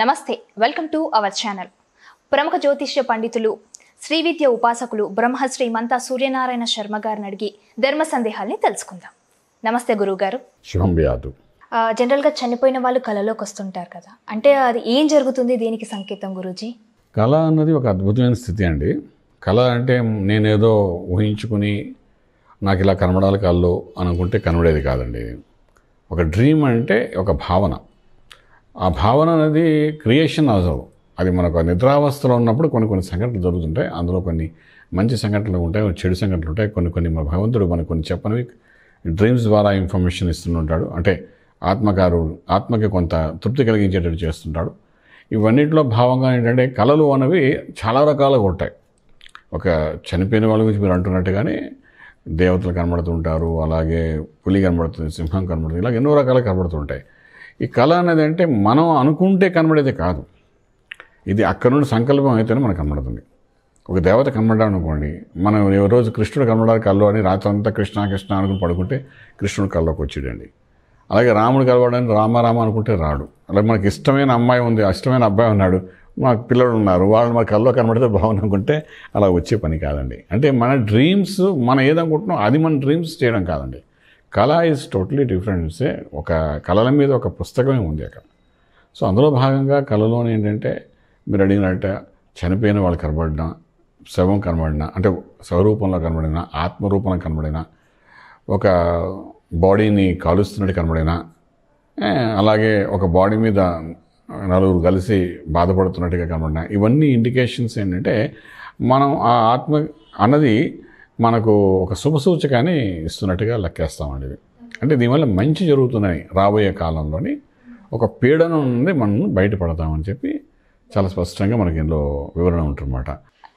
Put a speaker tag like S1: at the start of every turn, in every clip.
S1: నమస్తే welcome to our channel ప్రముఖ జ్యోతిష్య పండితులు శ్రీవిద్య ఉపాసకులు బ్రహ్మశ్రీ మంతా సూర్యనారాయణ శర్మ గారిని అడిగి ధర్మ సందేహాల్ని తెలుసుకుందాం నమస్తే గురువుగారు
S2: శుభంభ్యాదు
S1: జనరల్గా చనిపోయిన వాళ్ళు కళలోకి వస్తుంటారు కదా అంటే అది ఏం జరుగుతుంది దీనికి సంకేతం గురూజీ
S2: కళ అన్నది ఒక అద్భుతమైన స్థితి అండి కళ అంటే నేనేదో ఊహించుకుని నాకు ఇలా కనబడాలి కళ్ళు అనుకుంటే కనబడేది కాదండి ఒక డ్రీమ్ అంటే ఒక భావన ఆ భావన అనేది క్రియేషన్ అవసరం అది మనకు నిద్రావస్థలో ఉన్నప్పుడు కొన్ని కొన్ని సంఘటనలు జరుగుతుంటాయి అందులో కొన్ని మంచి సంఘటనలు ఉంటాయి చెడు సంఘటనలు ఉంటాయి కొన్ని కొన్ని మన భగవంతుడు మనకు కొన్ని చెప్పనివి డ్రీమ్స్ ద్వారా ఇన్ఫర్మేషన్ ఇస్తుంటాడు అంటే ఆత్మకారు ఆత్మకి కొంత తృప్తి కలిగించేటట్టు చేస్తుంటాడు ఇవన్నింటిలో భావంగా ఏంటంటే కళలు అనేవి చాలా రకాలుగా ఉంటాయి ఒక చనిపోయిన వాళ్ళ గురించి మీరు అంటున్నట్టుగానే దేవతలు కనబడుతుంటారు అలాగే పులి కనబడుతుంది సింహం కనబడుతుంది ఇలా ఎన్నో రకాలు కనబడుతుంటాయి ఈ కళ అనేది అంటే మనం అనుకుంటే కనబడేది కాదు ఇది అక్కడ నుండి సంకల్పం అయితేనే మనకు కనబడుతుంది ఒక దేవత కనబడ్డా అనుకోండి మనం ఏ రోజు కృష్ణుడు కనబడాలి కళ్ళు అని రాత్రంతా కృష్ణ కృష్ణ అనుకుని పడుకుంటే కృష్ణుడు కళ్ళలోకి వచ్చాడండి అలాగే రాముడు కలవడానికి రామారామ అనుకుంటే రాడు అలాగే మనకి ఇష్టమైన అమ్మాయి ఉంది ఇష్టమైన అబ్బాయి ఉన్నాడు మాకు పిల్లలు ఉన్నారు వాళ్ళు మా కళ్ళలో కనబడితే బాగుందనుకుంటే అలా వచ్చే పని కాదండి అంటే మన డ్రీమ్స్ మనం ఏదనుకుంటున్నాం అది మన డ్రీమ్స్ చేయడం కాదండి కళ ఈజ్ టోటలీ డిఫరెంట్ ఒక కళల మీద ఒక పుస్తకమే ఉంది అక్కడ సో అందులో భాగంగా కళలోనే ఏంటంటే మీరు అడిగినట్ట చనిపోయిన వాళ్ళు కనబడిన శవం కనబడిన అంటే స్వరూపంలో కనబడిన ఆత్మరూపంలో కనబడిన ఒక బాడీని కాలుస్తున్నట్టు కనబడిన అలాగే ఒక బాడీ మీద నలుగురు కలిసి బాధపడుతున్నట్టుగా కనబడిన ఇవన్నీ ఇండికేషన్స్ ఏంటంటే మనం ఆ ఆత్మ అన్నది మనకు ఒక శుభ సూచకాన్ని ఇస్తున్నట్టుగా లెక్కేస్తామండి ఇవి అంటే దీనివల్ల మంచి జరుగుతున్నాయి రాబోయే కాలంలోని ఒక పీడనం నుండి మనం బయటపడతామని చెప్పి చాలా స్పష్టంగా మనకి ఇందులో వివరణ ఉంటుందన్నమాట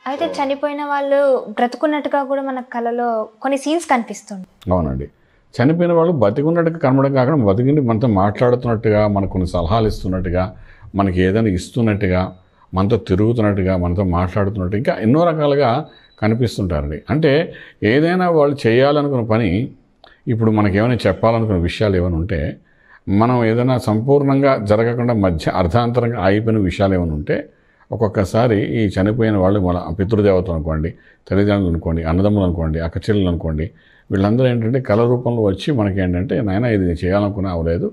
S1: అయితే చనిపోయిన వాళ్ళు బ్రతుకున్నట్టుగా కూడా మన కళలో కొన్ని సీన్స్ కనిపిస్తుంది
S2: అవునండి చనిపోయిన వాళ్ళు బతికున్నట్టుగా కనబడం కాకుండా బతికిండి మనతో మాట్లాడుతున్నట్టుగా మనకు కొన్ని సలహాలు ఇస్తున్నట్టుగా మనకి ఏదైనా ఇస్తున్నట్టుగా మనతో తిరుగుతున్నట్టుగా మనతో మాట్లాడుతున్నట్టు ఇంకా ఎన్నో రకాలుగా కనిపిస్తుంటారండి అంటే ఏదైనా వాళ్ళు చేయాలనుకున్న పని ఇప్పుడు మనకి ఏమైనా చెప్పాలనుకున్న విషయాలు ఏమైనా ఉంటే మనం ఏదైనా సంపూర్ణంగా జరగకుండా మధ్య అర్ధాంతరంగా ఆగిపోయిన విషయాలు ఏమైనా ఉంటే ఒక్కొక్కసారి ఈ చనిపోయిన వాళ్ళు మన పితృదేవతలు అనుకోండి తల్లిదండ్రులు అనుకోండి అన్నదమ్ములు అనుకోండి అక్కచెల్లెలు అనుకోండి వీళ్ళందరూ ఏంటంటే కళ రూపంలో వచ్చి మనకి ఏంటంటే నాయన ఇది చేయాలనుకున్నా అవలేదు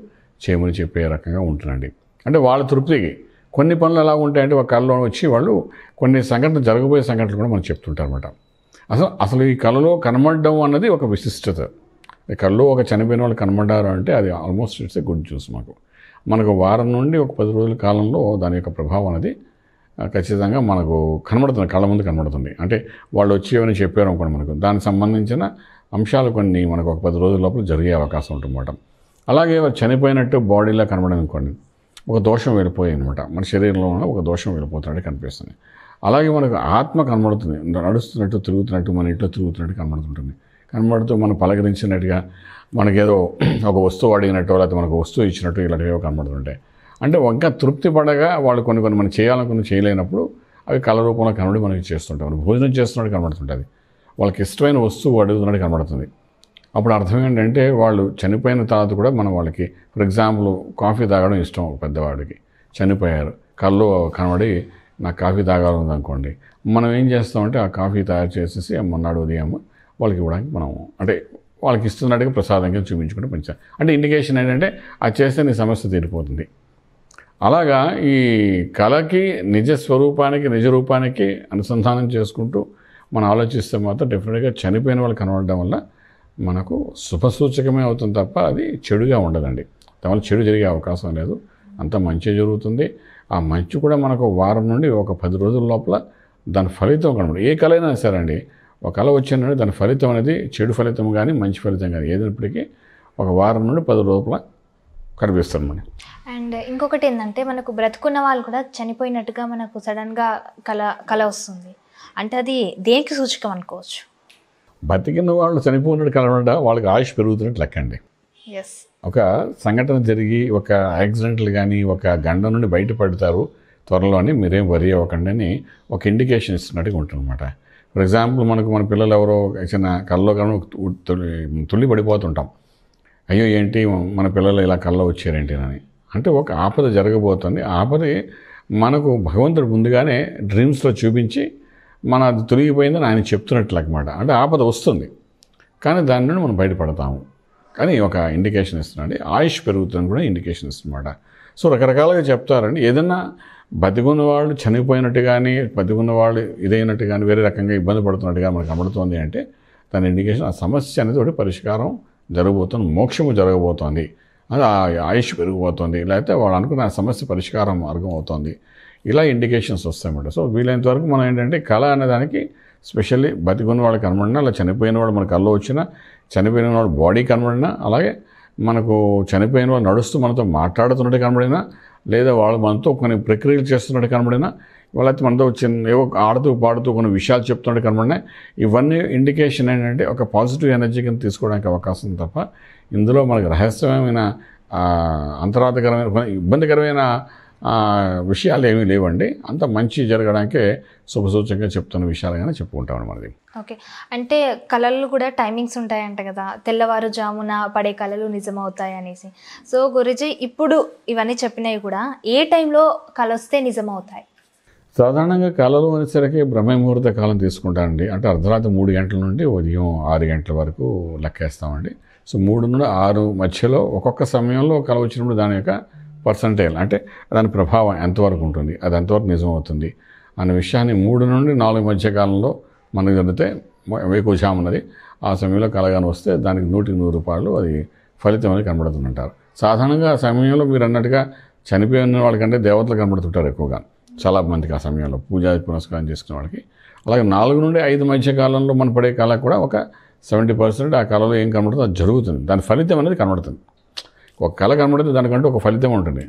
S2: చేయమని చెప్పే రకంగా ఉంటున్నాండి అంటే వాళ్ళ తృప్తికి కొన్ని పనులు ఎలా ఉంటాయంటే ఒక కళలో వచ్చి వాళ్ళు కొన్ని సంఘటనలు జరగబోయే సంఘటనలు కూడా మనం చెప్తుంటారనమాట అసలు అసలు ఈ కళలో కనబడడం అన్నది ఒక విశిష్టత కళ్ళు ఒక చనిపోయిన వాళ్ళు కనబడ్డారు అంటే అది almost it's a good news మాకు మనకు వారం నుండి ఒక పది రోజుల కాలంలో దాని యొక్క ప్రభావం అనేది ఖచ్చితంగా మనకు కనబడుతుంది కళ్ళ ముందు కనబడుతుంది అంటే వాళ్ళు వచ్చి ఏమైనా చెప్పారు అనుకోండి మనకు దానికి సంబంధించిన అంశాలు కొన్ని మనకు ఒక పది రోజుల లోపల జరిగే అవకాశం ఉంటుంది అలాగే చనిపోయినట్టు బాడీలో కనబడడం అనుకోండి ఒక దోషం వెళ్ళిపోయాయి అనమాట మన శరీరంలో ఉన్న ఒక దోషం వెళ్ళిపోతున్నట్టు కనిపిస్తుంది అలాగే మనకు ఆత్మ కనబడుతుంది నడుస్తున్నట్టు తిరుగుతున్నట్టు మన ఇంట్లో తిరుగుతున్నట్టు కనబడుతుంటుంది కనబడుతూ మనం పలకరించినట్టుగా మనకేదో ఒక వస్తువు అడిగినట్టు లేకపోతే మనకు వస్తువు ఇచ్చినట్టు ఇలాంటివి కనబడుతుంటాయి అంటే ఇంకా తృప్తి పడగా వాళ్ళు కొన్ని కొన్ని మనం చేయాలనుకుని చేయలేనప్పుడు అవి కళ రూపంలో కనబడి మనకి చేస్తుంటాం భోజనం చేస్తున్నట్టు కనబడుతుంటుంది వాళ్ళకి ఇష్టమైన వస్తువు అడుగుతున్నట్టు కనబడుతుంది అప్పుడు అర్థం ఏంటంటే వాళ్ళు చనిపోయిన తర్వాత కూడా మనం వాళ్ళకి ఫర్ ఎగ్జాంపుల్ కాఫీ తాగడం ఇష్టం పెద్దవాడికి చనిపోయారు కళ్ళు కనబడి నాకు కాఫీ తాగాలని అనుకోండి మనం ఏం చేస్తామంటే ఆ కాఫీ తయారు చేసేసి మొన్నాడు ఉదయం వాళ్ళకి ఇవ్వడానికి మనం అంటే వాళ్ళకి ఇస్తున్నట్టుగా ప్రసాదంగా చూపించుకుంటే పెంచాలి అంటే ఇండికేషన్ ఏంటంటే అది చేస్తే నీ సమస్య తీరిపోతుంది అలాగా ఈ కళకి నిజ స్వరూపానికి నిజ రూపానికి అనుసంధానం చేసుకుంటూ మనం ఆలోచిస్తే మాత్రం డెఫినెట్గా చనిపోయిన వాళ్ళు కనబడడం వల్ల మనకు శుభసూచకమే అవుతుంది తప్ప అది చెడుగా ఉండదండి దానివల్ల చెడు జరిగే అవకాశం లేదు అంత మంచి జరుగుతుంది ఆ మంచి కూడా మనకు వారం నుండి ఒక పది రోజుల లోపల దాని ఫలితం కనబడు ఏ కళ అయినా సరే అండి ఒక కళ వచ్చిందంటే దాని ఫలితం అనేది చెడు ఫలితం కానీ మంచి ఫలితం కానీ ఏదైనప్పటికీ ఒక వారం నుండి పది లోపల కనిపిస్తుంది మనకి
S1: అండ్ ఇంకొకటి ఏంటంటే మనకు బ్రతుకున్న వాళ్ళు కూడా చనిపోయినట్టుగా మనకు సడన్గా కళ కళ వస్తుంది అంటే అది దేనికి సూచకం అనుకోవచ్చు
S2: బతికిన వాళ్ళు చనిపోయినట్టు కలవడా వాళ్ళకి ఆయుష్ పెరుగుతున్నట్టు లెక్కండి ఒక సంఘటన జరిగి ఒక యాక్సిడెంట్లు కానీ ఒక గండం నుండి బయటపడతారు త్వరలోనే మీరేం వరి అవ్వకండి అని ఒక ఇండికేషన్ ఇస్తున్నట్టుగా ఉంటుందన్నమాట ఫర్ ఎగ్జాంపుల్ మనకు మన పిల్లలు ఎవరో చిన్న కళ్ళలో కానీ తుల్లి పడిపోతుంటాం అయ్యో ఏంటి మన పిల్లలు ఇలా కళ్ళ వచ్చారేంటి అని అంటే ఒక ఆపద జరగబోతుంది ఆపద మనకు భగవంతుడు ముందుగానే డ్రీమ్స్లో చూపించి మన అది తొలగిపోయిందని ఆయన చెప్తున్నట్లు అనమాట అంటే ఆపద వస్తుంది కానీ దాని నుండి మనం బయటపడతాము కానీ ఒక ఇండికేషన్ ఇస్తున్నాడు ఆయుష్ పెరుగుతుందని కూడా ఇండికేషన్ ఇస్తున్నమాట సో రకరకాలుగా చెప్తారండి ఏదన్నా బతికున్న వాళ్ళు చనిపోయినట్టు కానీ బతికున్న వాళ్ళు ఇదైనట్టు కానీ వేరే రకంగా ఇబ్బంది పడుతున్నట్టుగా మనకు కనబడుతోంది అంటే దాని ఇండికేషన్ ఆ సమస్య అనేది ఒకటి పరిష్కారం జరగబోతుంది మోక్షము జరగబోతోంది అది ఆయుష్ పెరిగిపోతుంది లేకపోతే వాళ్ళు అనుకున్న సమస్య పరిష్కారం మార్గం అవుతుంది ఇలా ఇండికేషన్స్ వస్తాయన్నమాట సో వీలైనంత వరకు మనం ఏంటంటే కళ అనేదానికి స్పెషల్లీ బతికున్న వాళ్ళు కనబడినా అలా చనిపోయిన వాళ్ళు మన కళ్ళు వచ్చినా చనిపోయిన వాళ్ళు బాడీ కనబడినా అలాగే మనకు చనిపోయిన వాళ్ళు నడుస్తూ మనతో మాట్లాడుతున్నట్టు కనబడినా లేదా వాళ్ళు మనతో కొన్ని ప్రక్రియలు చేస్తున్నట్టు కనబడినా వాళ్ళైతే మనతో చిన్న ఏవో ఆడుతూ పాడుతూ కొన్ని విషయాలు చెప్తున్నట్టు కనబడినా ఇవన్నీ ఇండికేషన్ ఏంటంటే ఒక పాజిటివ్ ఎనర్జీ కింద తీసుకోవడానికి అవకాశం తప్ప ఇందులో మనకు రహస్యమైన అంతరార్థకరమైన ఇబ్బందికరమైన విషయాలు ఏమీ లేవండి అంత మంచి జరగడానికే శుభసూచకంగా చెప్తున్న విషయాలుగానే చెప్పుకుంటాం మనది
S1: ఓకే అంటే కళలు కూడా టైమింగ్స్ ఉంటాయంట కదా తెల్లవారుజామున పడే కళలు నిజమవుతాయి అనేసి సో గురుజీ ఇప్పుడు ఇవన్నీ చెప్పినవి కూడా ఏ టైంలో కలొస్తే నిజమవుతాయి
S2: సాధారణంగా కళలు అనేసరికి బ్రహ్మముహూర్త కాలం తీసుకుంటామండి అంటే అర్ధరాత్రి మూడు గంటల నుండి ఉదయం ఆరు గంటల వరకు లెక్కేస్తామండి సో మూడు నుండి ఆరు మధ్యలో ఒక్కొక్క సమయంలో కళ వచ్చినప్పుడు దాని యొక్క పర్సంటైల్ అంటే దాని ప్రభావం ఎంతవరకు ఉంటుంది అది ఎంతవరకు నిజమవుతుంది అనే విషయాన్ని మూడు నుండి నాలుగు మధ్యకాలంలో మనకు జరిగితే వేకుచామన్నది ఆ సమయంలో కలగాని వస్తే దానికి నూటికి నూరు రూపాయలు అది ఫలితం అని కనబడుతుంటారు సాధారణంగా ఆ సమయంలో మీరు అన్నట్టుగా చనిపోయిన వాళ్ళకంటే దేవతలు కనబడుతుంటారు ఎక్కువగా చాలా మందికి ఆ సమయంలో పూజా పునస్కారం చేసుకునే వాళ్ళకి అలాగే నాలుగు నుండి ఐదు మధ్య కాలంలో మనం పడే కళ కూడా ఒక సెవెంటీ పర్సెంట్ ఆ కళలో ఏం కనబడుతుందో అది జరుగుతుంది దాని ఫలితం అనేది కనబడుతుంది ఒక కళ కనబడితే దానికంటే ఒక ఫలితం ఉంటుంది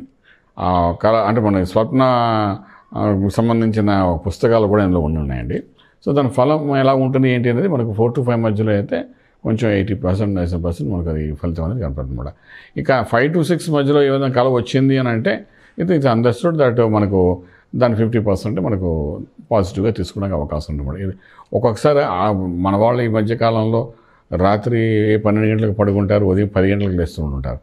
S2: ఆ కళ అంటే మన స్వప్న సంబంధించిన పుస్తకాలు కూడా ఇందులో ఉన్నాయండి సో దాని ఫలం ఎలా ఉంటుంది ఏంటి అనేది మనకు ఫోర్ టు ఫైవ్ మధ్యలో అయితే కొంచెం ఎయిటీ పర్సెంట్ నైన్టీ పర్సెంట్ మనకు అది ఫలితం అనేది కనపడుతుందన్నమాట ఇక ఫైవ్ టు సిక్స్ మధ్యలో ఏ విధంగా కళ వచ్చింది అని అంటే ఇది ఇట్స్ అండర్స్టూడ్ దట్ మనకు దాని ఫిఫ్టీ పర్సెంట్ మనకు పాజిటివ్గా తీసుకోవడానికి అవకాశం ఉంటుంది ఇది ఒక్కొక్కసారి మన వాళ్ళు ఈ మధ్యకాలంలో రాత్రి పన్నెండు గంటలకు పడుకుంటారు ఉదయం పది గంటలకు లేస్తూ ఉంటారు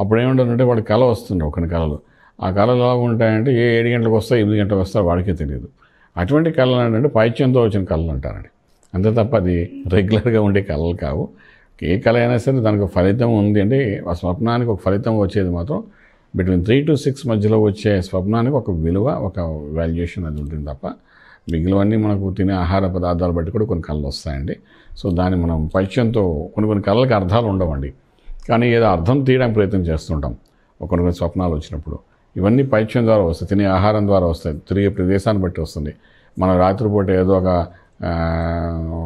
S2: అప్పుడు ఏముంటుందంటే వాడి కళ వస్తుంది ఒకని కళలు ఆ కళలు ఎలా ఉంటాయంటే ఏ ఏడు గంటలకు వస్తా ఎనిమిది గంటలకు వస్తా వాడికే తెలియదు అటువంటి కళలు అంటే పైచ్యంతో వచ్చిన కళలు అంటారండి అంతే తప్ప అది రెగ్యులర్గా ఉండే కళలు కావు ఏ కళ అయినా సరే దానికి ఫలితం ఉంది అంటే ఆ స్వప్నానికి ఒక ఫలితం వచ్చేది మాత్రం బిట్వీన్ త్రీ టు సిక్స్ మధ్యలో వచ్చే స్వప్నానికి ఒక విలువ ఒక వాల్యుయేషన్ అది ఉంటుంది తప్ప మిగిలివన్నీ మనకు తినే ఆహార పదార్థాలు బట్టి కూడా కొన్ని కళలు వస్తాయండి సో దాన్ని మనం పరిచయంతో కొన్ని కొన్ని కళలకు అర్థాలు ఉండవండి కానీ ఏదో అర్థం తీయడానికి ప్రయత్నం చేస్తుంటాం కొన్ని కొన్ని స్వప్నాలు వచ్చినప్పుడు ఇవన్నీ పైచ్యం ద్వారా వస్తాయి తినే ఆహారం ద్వారా వస్తాయి తిరిగే ప్రదేశాన్ని బట్టి వస్తుంది మనం రాత్రిపూట ఏదో ఒక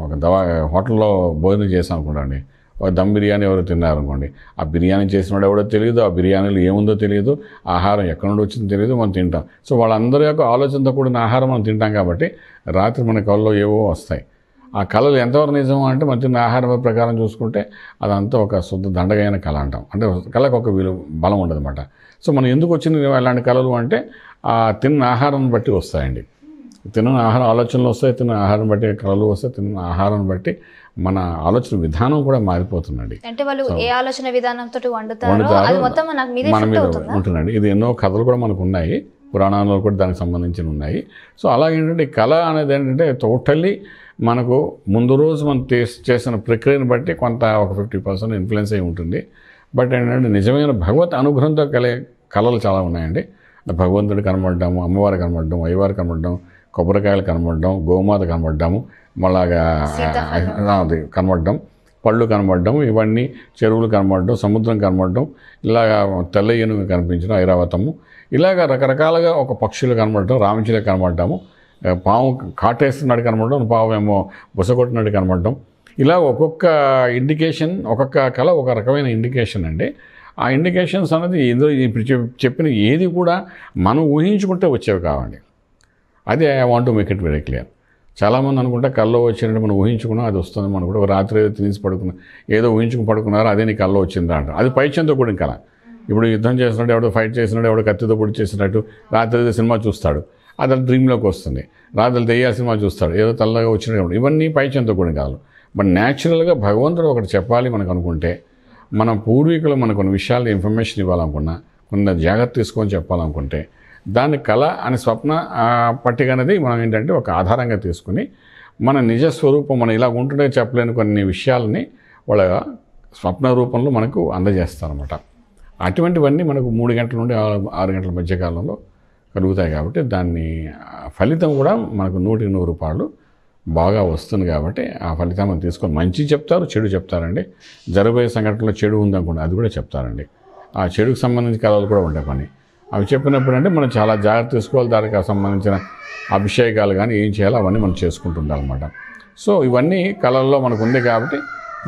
S2: ఒక దవా హోటల్లో భోజనం చేసాం అనుకోండి ఒక దమ్ బిర్యానీ ఎవరో తిన్నారనుకోండి ఆ బిర్యానీ చేసిన ఎవడో తెలియదు ఆ బిర్యానీలో ఏముందో తెలియదు ఆహారం ఎక్కడి నుండి వచ్చిందో తెలియదు మనం తింటాం సో వాళ్ళందరి యొక్క ఆలోచనతో కూడిన ఆహారం మనం తింటాం కాబట్టి రాత్రి మన కళ్ళలో ఏవో వస్తాయి ఆ కళలు ఎంతవరకు నిజం అంటే మంచి ఆహార ప్రకారం చూసుకుంటే అదంతా ఒక శుద్ధ దండగైన కళ అంటాం అంటే కళకు ఒక విలువ బలం అనమాట సో మనం ఎందుకు వచ్చింది ఇలాంటి కళలు అంటే ఆ తిన్న ఆహారం బట్టి వస్తాయండి తిన్న ఆహార ఆలోచనలు వస్తాయి తిన్న ఆహారం బట్టి కళలు వస్తాయి తిన్న ఆహారం బట్టి మన ఆలోచన విధానం కూడా మారిపోతుందండి
S1: అంటే వాళ్ళు ఏ ఆలోచన విధానంతో వండుతారు మన మీద
S2: ఉంటుందండి ఇది ఎన్నో కథలు కూడా మనకు ఉన్నాయి పురాణాల్లో కూడా దానికి సంబంధించిన ఉన్నాయి సో అలాగేంటంటే కళ అనేది ఏంటంటే టోటల్లీ మనకు ముందు రోజు మనం చేసిన ప్రక్రియను బట్టి కొంత ఒక ఫిఫ్టీ పర్సెంట్ ఇన్ఫ్లుయెన్స్ అయి ఉంటుంది బట్ ఏంటంటే నిజమైన భగవత్ అనుగ్రహంతో కలిగే కళలు చాలా ఉన్నాయండి భగవంతుడు కనబడడం అమ్మవారు కనబడడం అయ్యవారు కనబడడం కొబ్బరికాయలు కనబడడం గోమాత కనబడ్డాము మళ్ళాగా అది కనబడడం పళ్ళు కనబడడం ఇవన్నీ చెరువులు కనబడడం సముద్రం కనబడడం ఇలాగ తెల్ల ఏనుగు కనిపించడం ఐరావతము ఇలాగ రకరకాలుగా ఒక పక్షులు కనబడటం రామచిలక కనబడ్డాము పాము కాటేస్తున్నాడు కనబడడం పాము ఏమో బుసగొట్టినట్టు కనబడడం ఇలా ఒక్కొక్క ఇండికేషన్ ఒక్కొక్క కళ ఒక రకమైన ఇండికేషన్ అండి ఆ ఇండికేషన్స్ అనేది ఇందులో చెప్పిన ఏది కూడా మనం ఊహించుకుంటే వచ్చేవి కావండి అదే I want to make it very clear చాలామంది అనుకుంటే కళ్ళో వచ్చినట్టు మనం ఊహించుకున్నాం అది వస్తుంది మనం కూడా రాత్రి ఏదో తినేసి పడుకున్నా ఏదో ఊహించుకుని పడుకున్నారో అదే నీ కళ్ళో వచ్చింది అంటారు అది పైచంతో కూడిన కళ ఇప్పుడు యుద్ధం చేసినట్టు ఎవడో ఫైట్ చేసినట్టు ఎవడో కత్తితో పొడి చేసినట్టు రాత్రి ఏదో సినిమా చూస్తాడు అతను డ్రీమ్లోకి వస్తుంది రాత్రులు దెయ్యాల సినిమా చూస్తాడు ఏదో తల్లగా వచ్చిన ఇవన్నీ పైచంతో కూడా కాదు బట్ న్యాచురల్గా భగవంతుడు ఒకటి చెప్పాలి మనకు అనుకుంటే మన పూర్వీకులు మనకు కొన్ని విషయాలు ఇన్ఫర్మేషన్ ఇవ్వాలనుకున్నా కొంత జాగ్రత్త తీసుకొని చెప్పాలనుకుంటే దాని కళ అనే స్వప్న పట్టిక అనేది మనం ఏంటంటే ఒక ఆధారంగా తీసుకుని మన నిజ స్వరూపం మనం ఇలా ఉంటుండే చెప్పలేని కొన్ని విషయాలని వాళ్ళ స్వప్న రూపంలో మనకు అందజేస్తారనమాట అటువంటివన్నీ మనకు మూడు గంటల నుండి ఆరు గంటల మధ్యకాలంలో కలుగుతాయి కాబట్టి దాన్ని ఫలితం కూడా మనకు నూటికి నూరు రూపాయలు బాగా వస్తుంది కాబట్టి ఆ ఫలితం తీసుకొని మంచి చెప్తారు చెడు చెప్తారండి జరగబోయే సంఘటనలో చెడు ఉందనుకోండి అది కూడా చెప్తారండి ఆ చెడుకు సంబంధించిన కళలు కూడా ఉండే పని అవి చెప్పినప్పుడు అంటే మనం చాలా జాగ్రత్త తీసుకోవాలి దానికి సంబంధించిన అభిషేకాలు కానీ ఏం చేయాలో అవన్నీ మనం చేసుకుంటుండాలి అనమాట సో ఇవన్నీ కళల్లో మనకు ఉంది కాబట్టి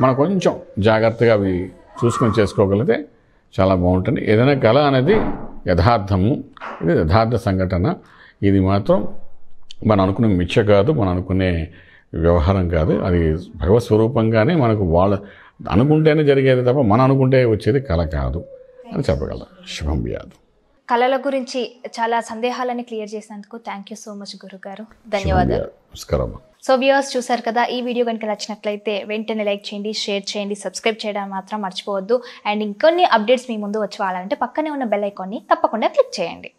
S2: మనం కొంచెం జాగ్రత్తగా అవి చూసుకొని చేసుకోగలిగితే చాలా బాగుంటుంది ఏదైనా కళ అనేది యథార్థము ఇది యథార్థ సంఘటన ఇది మాత్రం మనం అనుకునే మిచ్చ కాదు మనం అనుకునే వ్యవహారం కాదు అది భగవత్ స్వరూపంగానే మనకు వాళ్ళ అనుకుంటేనే జరిగేది తప్ప మనం అనుకుంటే వచ్చేది కళ కాదు అని చెప్పగలం శుభం వ్యాధి
S1: కళల గురించి చాలా సందేహాలని క్లియర్ చేసినందుకు థ్యాంక్ యూ సో మచ్ గురుగారు ధన్యవాదాలు నమస్కారం సో వ్యూవర్స్ చూసారు కదా ఈ వీడియో కనుక నచ్చినట్లయితే వెంటనే లైక్ చేయండి షేర్ చేయండి సబ్స్క్రైబ్ చేయడం మాత్రం మర్చిపోవద్దు అండ్ ఇంకొన్ని అప్డేట్స్ మీ ముందు వచ్చి వాళ్ళంటే పక్కనే ఉన్న బెల్ ఐకాన్ని తప్పకుండా క్లిక్ చేయండి